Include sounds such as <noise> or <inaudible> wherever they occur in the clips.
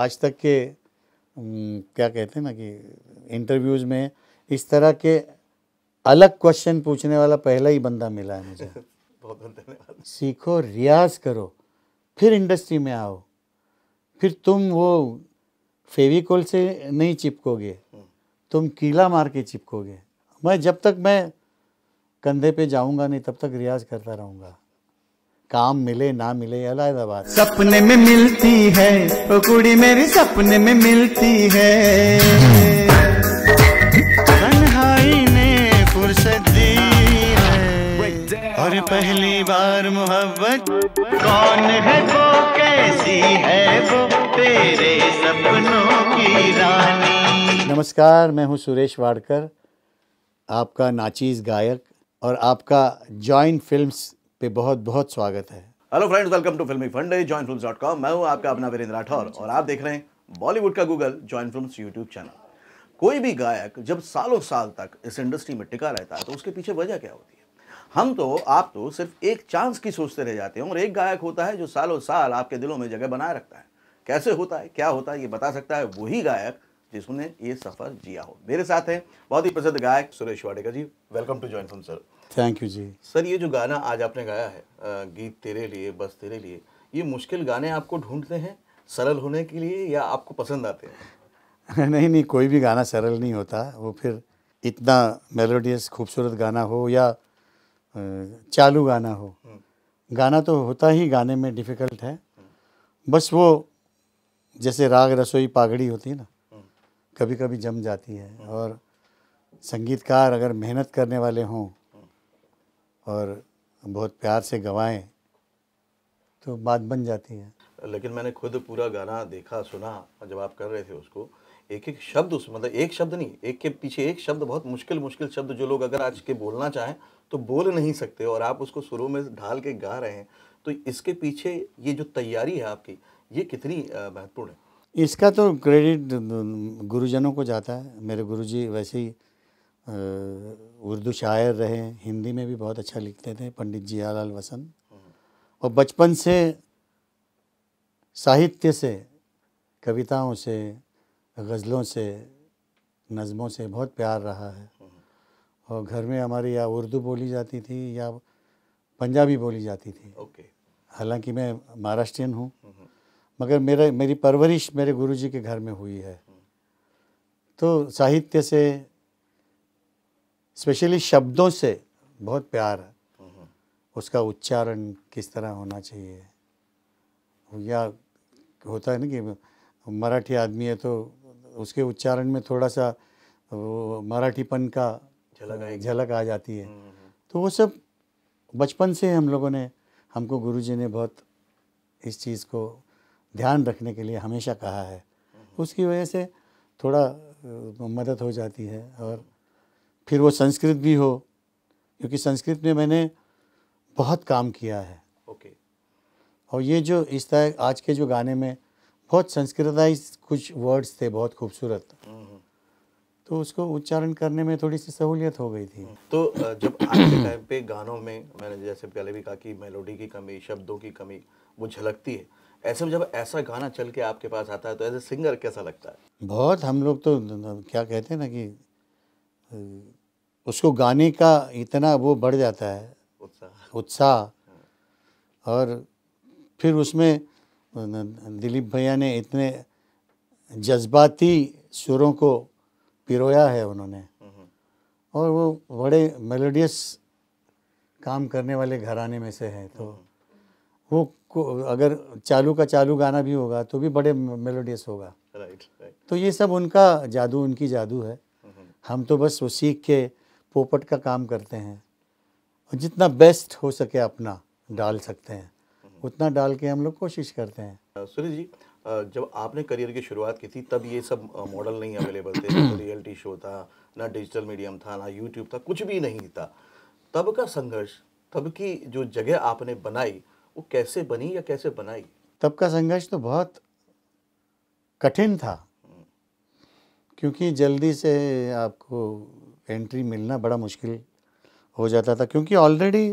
आज तक के क्या कहते हैं ना कि इंटरव्यूज़ में इस तरह के अलग क्वेश्चन पूछने वाला पहला ही बंदा मिला है मुझे <laughs> बहुत बहुत धन्यवाद सीखो रियाज करो फिर इंडस्ट्री में आओ फिर तुम वो फेविकोल से नहीं चिपकोगे हम्म। तुम कीला मार के चिपकोगे मैं जब तक मैं कंधे पे जाऊंगा नहीं तब तक रियाज करता रहूंगा काम मिले ना मिले अलाहाबाद सपने में मिलती है वो कुड़ी मेरी सपने में मिलती है और पहली बार मोहब्बत कौन है वो कैसी है वो तेरे सपनों की रानी नमस्कार मैं हूं सुरेश वाडकर आपका नाचीज गायक और आपका जॉइंट फिल्म्स पे बहुत बहुत स्वागत है हेलो फ्रेंड्स वेलकम टू फिल्मी फंडे जॉइन फिल्म डॉट कॉम मैं हूँ आपका अपना वीरेंद्र राठौर और आप देख रहे हैं बॉलीवुड का Google join film YouTube channel कोई भी गायक जब सालों साल तक इस इंडस्ट्री में टिका रहता है तो उसके पीछे वजह क्या होती है हम तो आप तो सिर्फ एक चांस की सोचते रह जाते हैं और एक गायक होता है जो सालों साल आपके दिलों में जगह बनाए रखता है कैसे होता है क्या होता है ये बता सकता है वही गायक जिसने ये सफर जिया हो मेरे साथ हैं बहुत ही प्रसिद्ध गायक Suresh Wadkar ji welcome to join film sir thank you ji sir ये जो गाना आज आपने गाया है गीत तेरे लिए बस तेरे लिए ये मुश्किल गाने आपको ढूंढते हैं सरल होने के लिए या आपको पसंद आते हैं <laughs> नहीं नहीं कोई भी गाना सरल नहीं होता वो फिर इतना मेलोडियस खूबसूरत गाना हो या चालू गाना हो हम्म। गाना तो होता ही गाने में डिफ़िकल्ट है बस वो जैसे राग रसोई पागड़ी होती है ना हम्म। कभी कभी जम जाती है और संगीतकार अगर मेहनत करने वाले हों और बहुत प्यार से गवाएं तो बात बन जाती है लेकिन मैंने खुद पूरा गाना देखा सुना जब आप कर रहे थे उसको एक एक शब्द उस मतलब एक शब्द नहीं एक के पीछे एक शब्द बहुत मुश्किल मुश्किल शब्द जो लोग अगर आज के बोलना चाहें तो बोल नहीं सकते और आप उसको शुरू में ढाल के गा रहे हैं तो इसके पीछे ये जो तैयारी है आपकी ये कितनी महत्वपूर्ण है इसका तो क्रेडिट गुरुजनों को जाता है मेरे गुरुजी वैसे ही उर्दू शायर रहे हिंदी में भी बहुत अच्छा लिखते थे पंडित जियालाल वसंत और बचपन से साहित्य से कविताओं से गज़लों से नज़मों से बहुत प्यार रहा है और घर में हमारी या उर्दू बोली जाती थी या पंजाबी बोली जाती थी ओके हालांकि मैं महाराष्ट्रियन हूँ मगर मेरा मेरी परवरिश मेरे गुरुजी के घर में हुई है तो साहित्य से स्पेशली शब्दों से बहुत प्यार है उसका उच्चारण किस तरह होना चाहिए या होता है ना कि मराठी आदमी है तो उसके उच्चारण में थोड़ा सा मराठीपन का झलक झलक आ जाती है हम्म, हम्म। तो वो सब बचपन से हम लोगों ने हमको गुरुजी ने बहुत इस चीज़ को ध्यान रखने के लिए हमेशा कहा है हम्म। उसकी वजह से थोड़ा मदद हो जाती है और फिर वो संस्कृत भी हो क्योंकि संस्कृत में मैंने बहुत काम किया है ओके okay. और ये जो इस तरह आज के जो गाने में बहुत संस्कृताइज कुछ वर्ड्स थे बहुत खूबसूरत हम्म। तो उसको उच्चारण करने में थोड़ी सी सहूलियत हो गई थी तो जब आज के टाइम पे गानों में मैंने जैसे पहले भी कहा कि मेलोडी की कमी शब्दों की कमी वो झलकती है ऐसे में जब ऐसा गाना चल के आपके पास आता है तो एज ए सिंगर कैसा लगता है बहुत हम लोग तो क्या कहते हैं ना कि उसको गाने का इतना वो बढ़ जाता है उत्साह उत्साह हाँ। और फिर उसमें दिलीप भैया ने इतने जज्बाती सुरों को पिरोया है उन्होंने हम्म। और वो बड़े मेलोडियस काम करने वाले घराने में से हैं तो हम्म। वो अगर चालू का चालू गाना भी होगा तो भी बड़े मेलोडियस होगा राइट right, right. तो ये सब उनका जादू उनकी जादू है हम तो बस वो सीख के पोपट का काम करते हैं और जितना बेस्ट हो सके अपना डाल सकते हैं उतना डाल के हम लोग कोशिश करते हैं सुनील जी जब आपने करियर की शुरुआत की थी तब ये सब मॉडल नहीं अवेलेबल थे <clears throat> ना रियलिटी शो था ना डिजिटल मीडियम था ना यूट्यूब था कुछ भी नहीं था तब का संघर्ष तब की जो जगह आपने बनाई वो कैसे बनी या कैसे बनाई तब का संघर्ष तो बहुत कठिन था क्योंकि जल्दी से आपको एंट्री मिलना बड़ा मुश्किल हो जाता था क्योंकि ऑलरेडी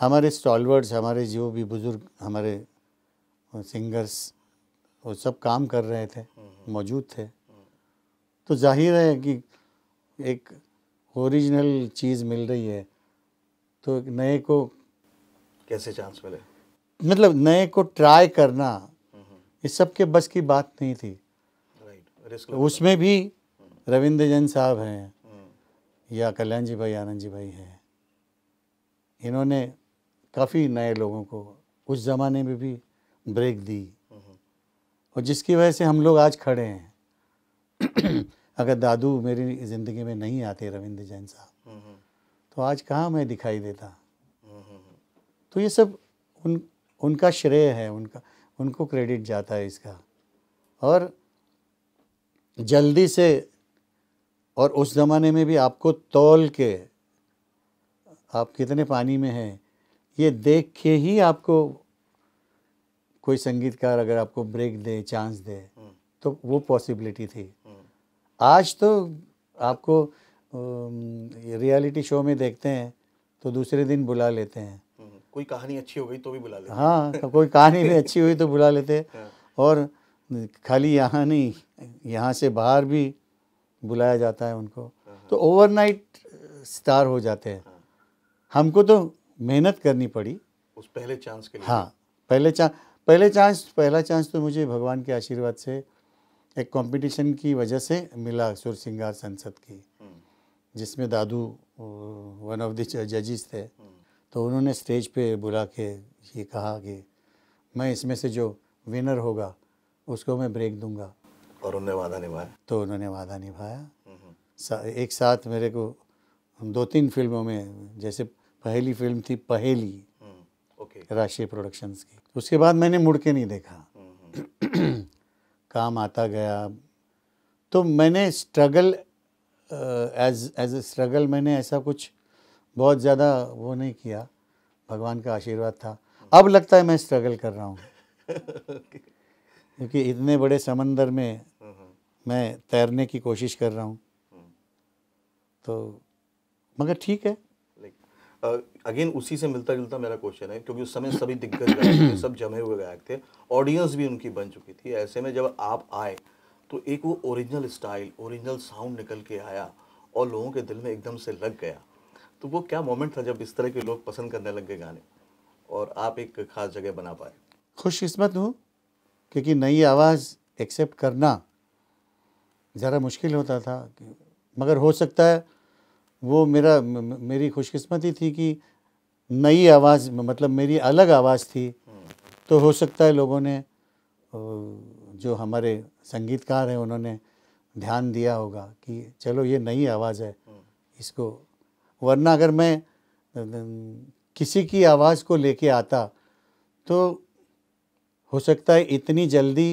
हमारे स्टॉलवर्ड्स हमारे जो भी बुज़ुर्ग हमारे सिंगर्स वो सब काम कर रहे थे हम्म। मौजूद थे तो जाहिर है कि एक ओरिजिनल चीज़ मिल रही है तो एक नए को कैसे चांस मिले मतलब नए को ट्राई करना हम्म। इस सब के बस की बात नहीं थी तो उसमें भी रविंद्र जैन साहब हैं या कल्याण जी भाई आनंद जी भाई हैं इन्होंने काफ़ी नए लोगों को उस ज़माने में भी ब्रेक दी और जिसकी वजह से हम लोग आज खड़े हैं अगर दादू मेरी ज़िंदगी में नहीं आते रविंद्र जैन साहब तो आज कहाँ मैं दिखाई देता तो ये सब उन उनका श्रेय है उनका उनको क्रेडिट जाता है इसका और जल्दी से और उस ज़माने में भी आपको तोल के आप कितने पानी में हैं ये देख के ही आपको कोई संगीतकार अगर आपको ब्रेक दे चांस दे हम्म। तो वो पॉसिबिलिटी थी हम्म। आज तो आपको रियलिटी शो में देखते हैं तो दूसरे दिन बुला लेते हैं हम्म। कोई कहानी अच्छी हो गई तो भी बुला लेते हाँ कोई कहानी भी अच्छी हुई तो बुला लेते <laughs> हाँ। और खाली यहाँ नहीं यहाँ से बाहर भी बुलाया जाता है उनको तो ओवरनाइट स्टार हो जाते हैं हाँ। हमको तो मेहनत करनी पड़ी उस पहले चांस के लिए हाँ पहले चांस पहले चांस पहला चांस तो मुझे भगवान के आशीर्वाद से एक कंपटीशन की वजह से मिला सुर सिंगार संसद की हम्म। जिसमें दादू वन ऑफ द जजिस थे हम्म। तो उन्होंने स्टेज पे बुला के ये कहा कि मैं इसमें से जो विनर होगा उसको मैं ब्रेक दूंगा और उन्होंने वादा निभाया तो उन्होंने वादा निभाया हम्म। एक साथ मेरे को दो तीन फिल्मों में जैसे पहली फिल्म थी पहेली हम्म, राष्ट्रीय प्रोडक्शंस की उसके बाद मैंने मुड़ के नहीं देखा हम्म, <clears throat> काम आता गया तो मैंने struggle as as a struggle मैंने ऐसा कुछ बहुत ज़्यादा वो नहीं किया भगवान का आशीर्वाद था अब लगता है मैं स्ट्रगल कर रहा हूँ <laughs> क्योंकि इतने बड़े समंदर में मैं तैरने की कोशिश कर रहा हूँ तो मगर ठीक है अगेन uh, उसी से मिलता जुलता मेरा क्वेश्चन है क्योंकि उस समय सभी दिग्गज गायक थे सब जमे हुए गायक थे ऑडियंस भी उनकी बन चुकी थी ऐसे में जब आप आए तो एक वो ओरिजिनल स्टाइल ओरिजिनल साउंड निकल के आया और लोगों के दिल में एकदम से लग गया तो वो क्या मोमेंट था जब इस तरह के लोग पसंद करने लग गए गाने और आप एक खास जगह बना पाए खुशकिस्मत हूँ क्योंकि नई आवाज़ एक्सेप्ट करना ज़रा मुश्किल होता था मगर हो सकता है वो मेरा मेरी खुशकिस्मती थी कि नई आवाज़ मतलब मेरी अलग आवाज़ थी तो हो सकता है लोगों ने जो हमारे संगीतकार हैं उन्होंने ध्यान दिया होगा कि चलो ये नई आवाज़ है इसको वरना अगर मैं किसी की आवाज़ को लेके आता तो हो सकता है इतनी जल्दी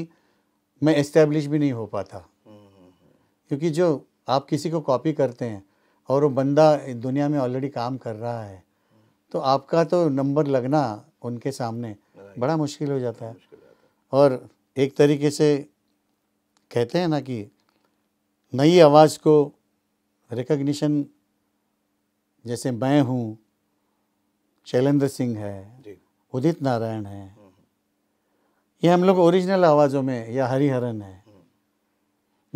मैं इस्टेब्लिश भी नहीं हो पाता क्योंकि जो आप किसी को कॉपी करते हैं और वो बंदा दुनिया में ऑलरेडी काम कर रहा है तो आपका तो नंबर लगना उनके सामने बड़ा मुश्किल हो जाता है और एक तरीके से कहते हैं ना कि नई आवाज़ को रिकग्निशन जैसे मैं हूँ शैलेंद्र सिंह है उदित नारायण है ये हम लोग ओरिजिनल आवाज़ों में या हरिहरन है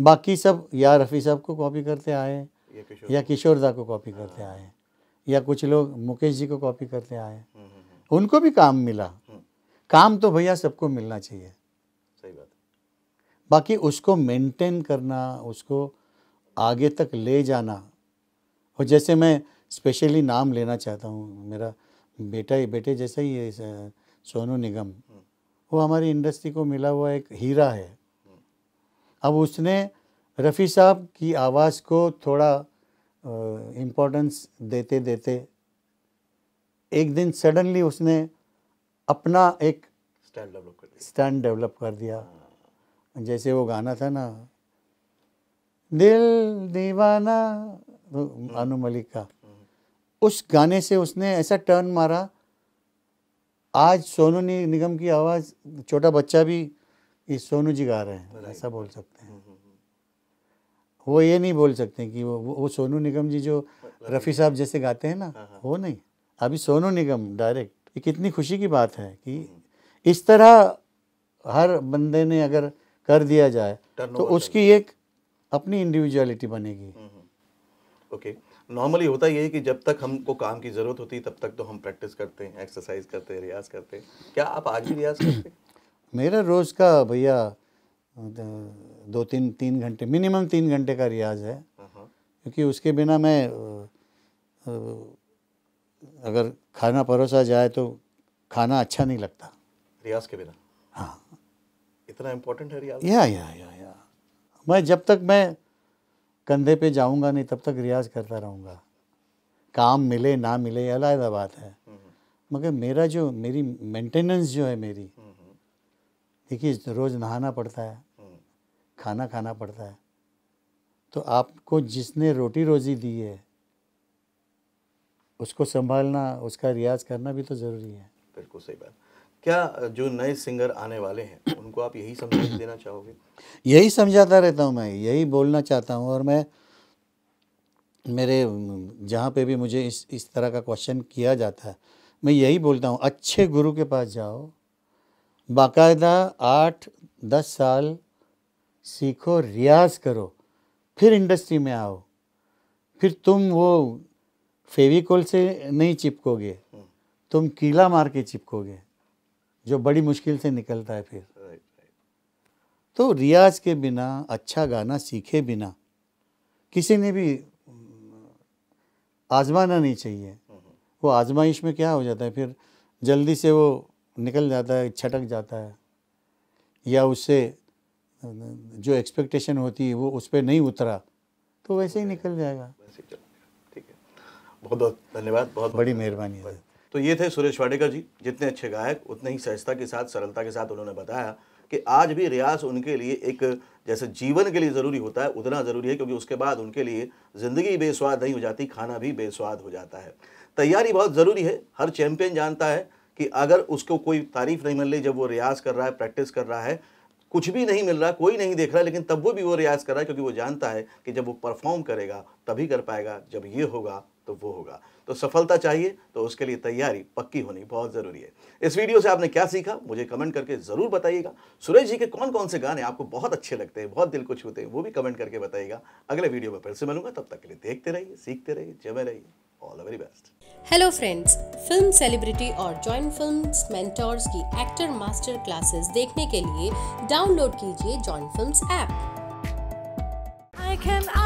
बाकी सब या रफ़ी साहब को कॉपी करते आए या किशोर दा को कॉपी करते हाँ। आए या कुछ लोग मुकेश जी को कॉपी करते आए हम्म, हम्म, हम्म। उनको भी काम मिला काम तो भैया सबको मिलना चाहिए सही बात बाकी उसको मेंटेन करना उसको आगे तक ले जाना और जैसे मैं स्पेशली नाम लेना चाहता हूँ मेरा बेटा ही बेटे जैसा ही है सोनू निगम वो हमारी इंडस्ट्री को मिला हुआ एक हीरा है अब उसने रफ़ी साहब की आवाज़ को थोड़ा इम्पोर्टेंस देते देते एक दिन सडनली उसने अपना एक स्टैंड डेवलप कर दिया स्टैंड डेवलप कर दिया हाँ। जैसे वो गाना था ना दिल दीवाना हम्म। अनु मलिक का हम्म। उस गाने से उसने ऐसा टर्न मारा आज सोनू निगम की आवाज़ छोटा बच्चा भी ये सोनू जी गा रहे हैं ऐसा बोल सकते हैं हम्म, हम्म, हम्म। वो ये नहीं बोल सकते कि वो वो सोनू निगम जी जो रफ़ी साहब जैसे गाते हैं ना हाँ, हाँ। वो नहीं अभी सोनू निगम डायरेक्ट ये कितनी खुशी की बात है कि इस तरह हर बंदे ने अगर कर दिया जाए तो उसकी एक अपनी इंडिविजुअलिटी बनेगी ओके okay. नॉर्मली होता ये है कि जब तक हमको काम की ज़रूरत होती है तब तक तो हम प्रैक्टिस करते हैं एक्सरसाइज करते हैं रियाज करते हैं क्या आप आज भी रियाज करते हैं <clears throat> मेरा रोज़ का भैया दो तीन तीन घंटे मिनिमम तीन घंटे का रियाज है हाँ, हाँ। क्योंकि उसके बिना मैं अगर खाना परोसा जाए तो खाना अच्छा नहीं लगता रियाज के बिना हाँ इतना इम्पोर्टेंट है रियाज या या या या मैं जब तक मैं कंधे पे जाऊंगा नहीं तब तक रियाज करता रहूँगा काम मिले ना मिले अलहदा बात है मगर मेरा जो मेरी मेंटेनेंस जो है मेरी देखिए रोज़ नहाना पड़ता है खाना खाना पड़ता है तो आपको जिसने रोटी रोज़ी दी है उसको संभालना उसका रियाज करना भी तो ज़रूरी है बिल्कुल सही बात क्या जो नए सिंगर आने वाले हैं उनको आप यही समझा <clears throat> देना चाहोगे यही समझाता रहता हूँ मैं यही बोलना चाहता हूँ और मैं मेरे जहाँ पे भी मुझे इस इस तरह का क्वेश्चन किया जाता है मैं यही बोलता हूँ अच्छे गुरु के पास जाओ बाकायदा आठ दस साल सीखो रियाज करो फिर इंडस्ट्री में आओ फिर तुम वो फेविकोल से नहीं चिपकोगे हम्म। तुम कीला मार के चिपकोगे जो बड़ी मुश्किल से निकलता है फिर तो रियाज के बिना अच्छा गाना सीखे बिना किसी ने भी हम्म, आजमाना नहीं चाहिए हम्म। वो आजमाइश में क्या हो जाता है फिर जल्दी से वो निकल जाता है छटक जाता है या उससे जो एक्सपेक्टेशन होती है वो उस पर नहीं उतरा तो वैसे ही निकल जाएगा ठीक है बहुत बहुत धन्यवाद बहुत बड़ी मेहरबानी है तो ये थे सुरेश वाडेकर जी जितने अच्छे गायक उतने ही सहजता के साथ सरलता के साथ उन्होंने बताया कि आज भी रियाज उनके लिए एक जैसे जीवन के लिए ज़रूरी होता है उतना ज़रूरी है क्योंकि उसके बाद उनके लिए ज़िंदगी बेस्वाद नहीं हो जाती खाना भी बेस्वाद हो जाता है तैयारी बहुत ज़रूरी है हर चैम्पियन जानता है कि अगर उसको कोई तारीफ़ नहीं मिल रही जब वो रियाज कर रहा है प्रैक्टिस कर रहा है कुछ भी नहीं मिल रहा कोई नहीं देख रहा लेकिन तब वो भी वो रियाज कर रहा है क्योंकि वो जानता है कि जब वो परफॉर्म करेगा तभी कर पाएगा जब ये होगा तो वो होगा तो सफलता चाहिए तो उसके लिए तैयारी पक्की होनी बहुत ज़रूरी है इस वीडियो से आपने क्या सीखा मुझे कमेंट करके ज़रूर बताइएगा सुरेश जी के कौन कौन से गाने आपको बहुत अच्छे लगते हैं बहुत दिल को छूते हैं वो भी कमेंट करके बताइएगा अगले वीडियो में फिर से मिलूंगा तब तक के लिए देखते रहिए सीखते रहिए जमे रहिए all the very best hello friends film celebrity और जॉइंट फिल्म मेंटोर्स की एक्टर मास्टर क्लासेस देखने के लिए डाउनलोड कीजिए जॉइंट फिल्म ऐप